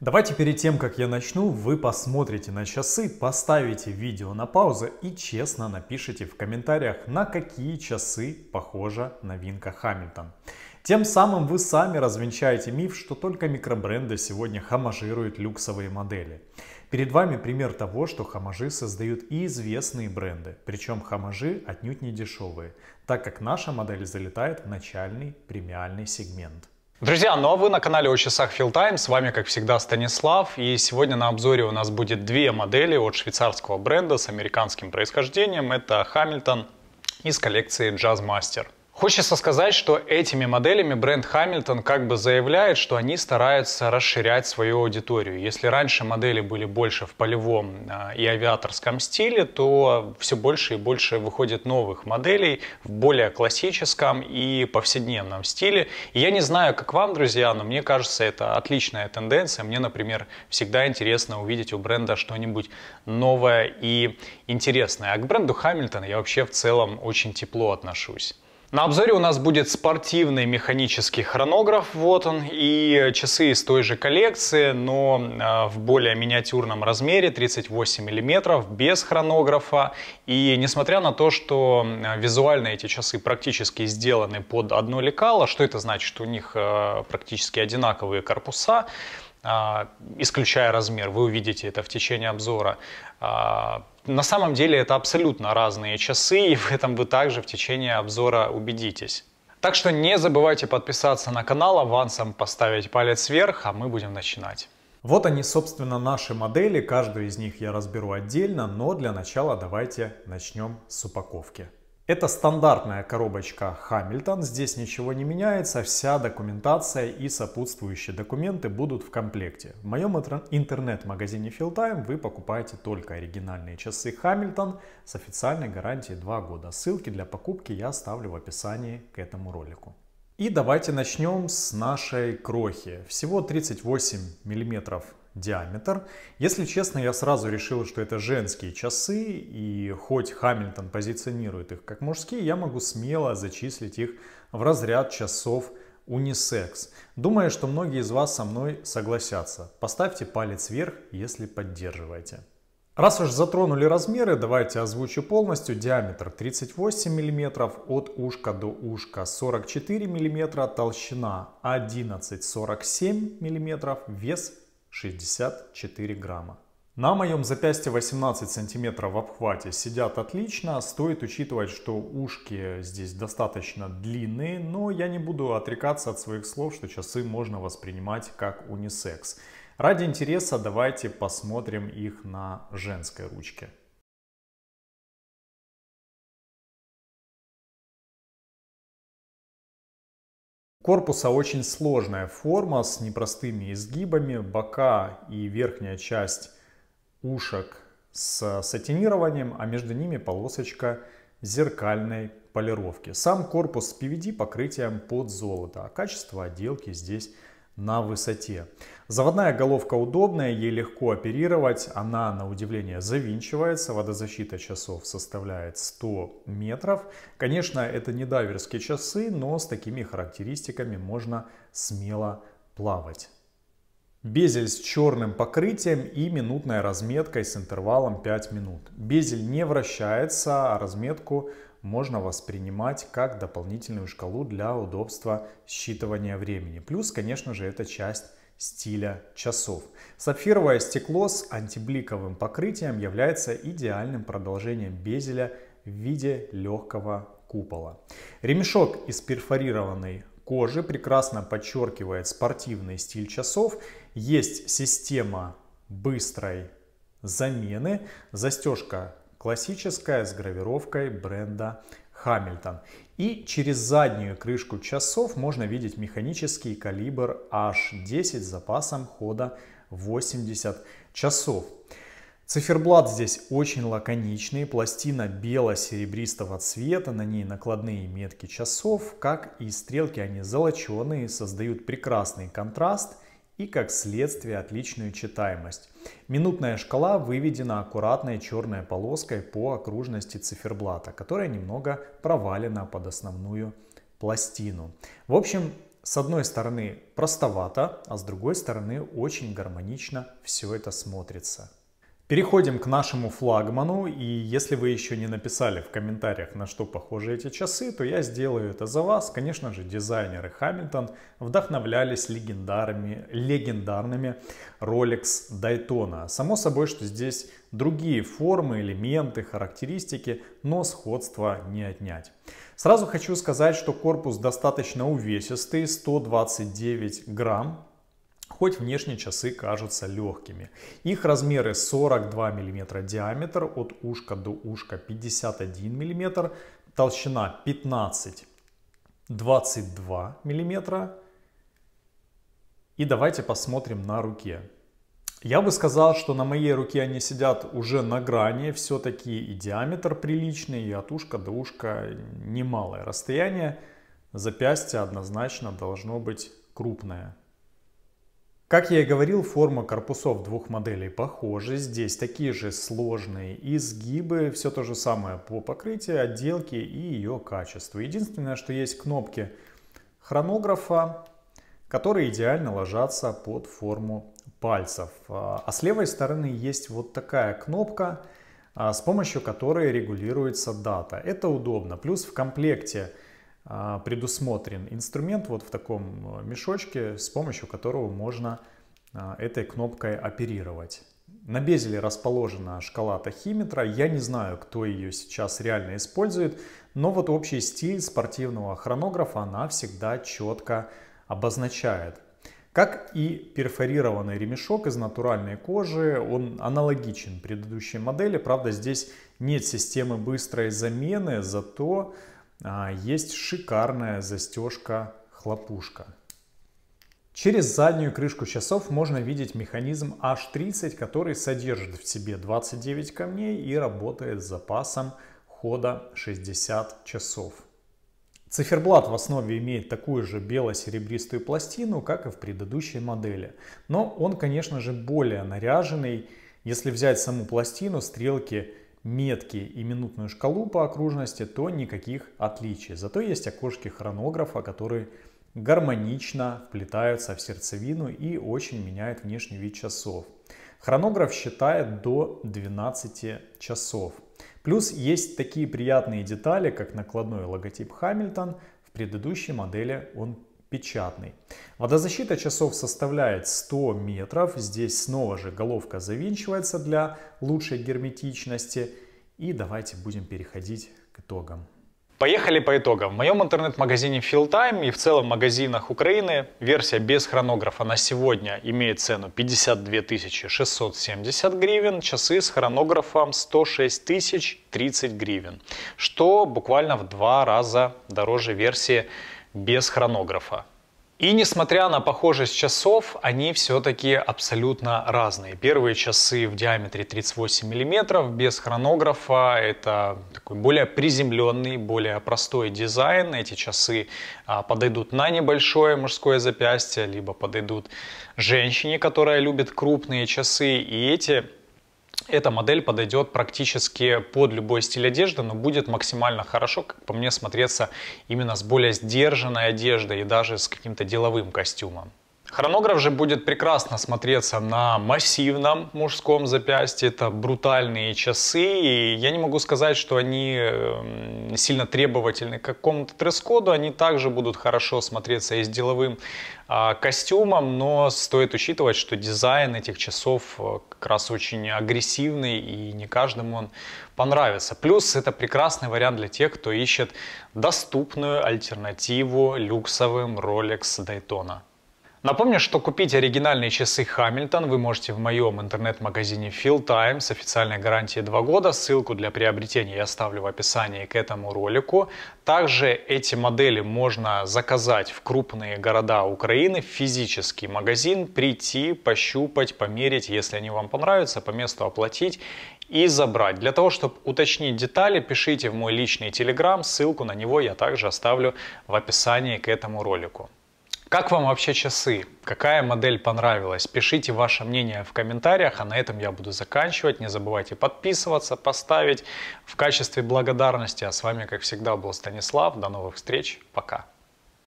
Давайте перед тем, как я начну, вы посмотрите на часы, поставите видео на паузу и честно напишите в комментариях, на какие часы похожа новинка Хамильтон. Тем самым вы сами развенчаете миф, что только микробренды сегодня хамажируют люксовые модели. Перед вами пример того, что хамажи создают и известные бренды, причем хамажи отнюдь не дешевые, так как наша модель залетает в начальный премиальный сегмент. Друзья, ну а вы на канале о часах Field Time, с вами как всегда Станислав, и сегодня на обзоре у нас будет две модели от швейцарского бренда с американским происхождением, это Hamilton из коллекции Jazz Master. Хочется сказать, что этими моделями бренд Hamilton как бы заявляет, что они стараются расширять свою аудиторию. Если раньше модели были больше в полевом а, и авиаторском стиле, то все больше и больше выходит новых моделей в более классическом и повседневном стиле. И я не знаю, как вам, друзья, но мне кажется, это отличная тенденция. Мне, например, всегда интересно увидеть у бренда что-нибудь новое и интересное. А к бренду Hamilton я вообще в целом очень тепло отношусь. На обзоре у нас будет спортивный механический хронограф, вот он, и часы из той же коллекции, но а, в более миниатюрном размере, 38 мм, без хронографа. И несмотря на то, что а, визуально эти часы практически сделаны под одно лекало, что это значит, что у них а, практически одинаковые корпуса, исключая размер, вы увидите это в течение обзора, на самом деле это абсолютно разные часы, и в этом вы также в течение обзора убедитесь. Так что не забывайте подписаться на канал, авансом поставить палец вверх, а мы будем начинать. Вот они, собственно, наши модели. Каждую из них я разберу отдельно, но для начала давайте начнем с упаковки. Это стандартная коробочка Hamilton, здесь ничего не меняется, вся документация и сопутствующие документы будут в комплекте. В моем интернет-магазине Fieldtime вы покупаете только оригинальные часы Hamilton с официальной гарантией 2 года. Ссылки для покупки я оставлю в описании к этому ролику. И давайте начнем с нашей крохи. Всего 38 миллиметров диаметр. Если честно, я сразу решил, что это женские часы, и хоть Хамильтон позиционирует их как мужские, я могу смело зачислить их в разряд часов унисекс. Думаю, что многие из вас со мной согласятся. Поставьте палец вверх, если поддерживаете. Раз уж затронули размеры, давайте озвучу полностью. Диаметр 38 мм, от ушка до ушка 44 мм, толщина 11,47 мм, вес 64 грамма. На моем запястье 18 сантиметров в обхвате сидят отлично. Стоит учитывать, что ушки здесь достаточно длинные, но я не буду отрекаться от своих слов, что часы можно воспринимать как унисекс. Ради интереса давайте посмотрим их на женской ручке. корпуса очень сложная форма с непростыми изгибами, бока и верхняя часть ушек с сатинированием, а между ними полосочка зеркальной полировки. Сам корпус с PVD покрытием под золото, а качество отделки здесь на высоте. Заводная головка удобная, ей легко оперировать, она на удивление завинчивается, водозащита часов составляет 100 метров. Конечно, это не дайверские часы, но с такими характеристиками можно смело плавать. Безель с черным покрытием и минутной разметкой с интервалом 5 минут. Безель не вращается, а разметку можно воспринимать как дополнительную шкалу для удобства считывания времени. Плюс, конечно же, это часть стиля часов. Сапфировое стекло с антибликовым покрытием является идеальным продолжением безеля в виде легкого купола. Ремешок из перфорированной кожи прекрасно подчеркивает спортивный стиль часов. Есть система быстрой замены. Застежка классическая, с гравировкой бренда Hamilton. И через заднюю крышку часов можно видеть механический калибр H10 с запасом хода 80 часов. Циферблат здесь очень лаконичный, пластина бело-серебристого цвета, на ней накладные метки часов, как и стрелки, они золоченые, создают прекрасный контраст – и, как следствие, отличную читаемость. Минутная шкала выведена аккуратной черной полоской по окружности циферблата, которая немного провалена под основную пластину. В общем, с одной стороны простовато, а с другой стороны очень гармонично все это смотрится. Переходим к нашему флагману, и если вы еще не написали в комментариях, на что похожи эти часы, то я сделаю это за вас. Конечно же, дизайнеры Хамилтон вдохновлялись легендарными, легендарными Rolex Daytona. Само собой, что здесь другие формы, элементы, характеристики, но сходства не отнять. Сразу хочу сказать, что корпус достаточно увесистый, 129 грамм, хоть внешние часы кажутся легкими. Их размеры 42 мм диаметр, от ушка до ушка 51 мм, толщина 15 22 мм. И давайте посмотрим на руке. Я бы сказал, что на моей руке они сидят уже на грани, все-таки и диаметр приличный, и от ушка до ушка немалое расстояние. Запястье однозначно должно быть крупное. Как я и говорил, форма корпусов двух моделей похожи. Здесь такие же сложные изгибы, все то же самое по покрытию, отделке и ее качеству. Единственное, что есть кнопки хронографа, которые идеально ложатся под форму пальцев. А, а с левой стороны есть вот такая кнопка, а, с помощью которой регулируется дата. Это удобно. Плюс в комплекте а, предусмотрен инструмент вот в таком э, мешочке, с помощью которого можно а, этой кнопкой оперировать. На безеле расположена шкала тахиметра. Я не знаю, кто ее сейчас реально использует, но вот общий стиль спортивного хронографа она всегда четко обозначает. Как и перфорированный ремешок из натуральной кожи, он аналогичен предыдущей модели. Правда, здесь нет системы быстрой замены, зато а, есть шикарная застежка-хлопушка. Через заднюю крышку часов можно видеть механизм H30, который содержит в себе 29 камней и работает с запасом хода 60 часов. Циферблат в основе имеет такую же бело-серебристую пластину, как и в предыдущей модели. Но он, конечно же, более наряженный. Если взять саму пластину, стрелки метки и минутную шкалу по окружности, то никаких отличий. Зато есть окошки хронографа, которые гармонично вплетаются в сердцевину и очень меняют внешний вид часов. Хронограф считает до 12 часов. Плюс есть такие приятные детали, как накладной логотип Hamilton. В предыдущей модели он печатный. Водозащита часов составляет 100 метров. Здесь снова же головка завинчивается для лучшей герметичности. И давайте будем переходить к итогам. Поехали по итогам. В моем интернет-магазине FillTime и в целом магазинах Украины версия без хронографа на сегодня имеет цену 52 670 гривен, часы с хронографом 106 030 гривен, что буквально в два раза дороже версии без хронографа. И несмотря на похожесть часов, они все-таки абсолютно разные. Первые часы в диаметре 38 мм, без хронографа. Это такой более приземленный, более простой дизайн. Эти часы а, подойдут на небольшое мужское запястье, либо подойдут женщине, которая любит крупные часы. И эти эта модель подойдет практически под любой стиль одежды, но будет максимально хорошо, как по мне, смотреться именно с более сдержанной одеждой и даже с каким-то деловым костюмом. Хронограф же будет прекрасно смотреться на массивном мужском запястье. Это брутальные часы. И я не могу сказать, что они эм, сильно требовательны к какому-то дресс-коду. Они также будут хорошо смотреться и с деловым а, костюмом. Но стоит учитывать, что дизайн этих часов э, как раз очень агрессивный. И не каждому он понравится. Плюс это прекрасный вариант для тех, кто ищет доступную альтернативу люксовым Rolex Daytona. Напомню, что купить оригинальные часы Hamilton вы можете в моем интернет-магазине Feel Time с официальной гарантией 2 года. Ссылку для приобретения я оставлю в описании к этому ролику. Также эти модели можно заказать в крупные города Украины, физический магазин, прийти, пощупать, померить, если они вам понравятся, по месту оплатить и забрать. Для того, чтобы уточнить детали, пишите в мой личный телеграм, ссылку на него я также оставлю в описании к этому ролику. Как вам вообще часы? Какая модель понравилась? Пишите ваше мнение в комментариях, а на этом я буду заканчивать. Не забывайте подписываться, поставить в качестве благодарности. А с вами, как всегда, был Станислав. До новых встреч. Пока.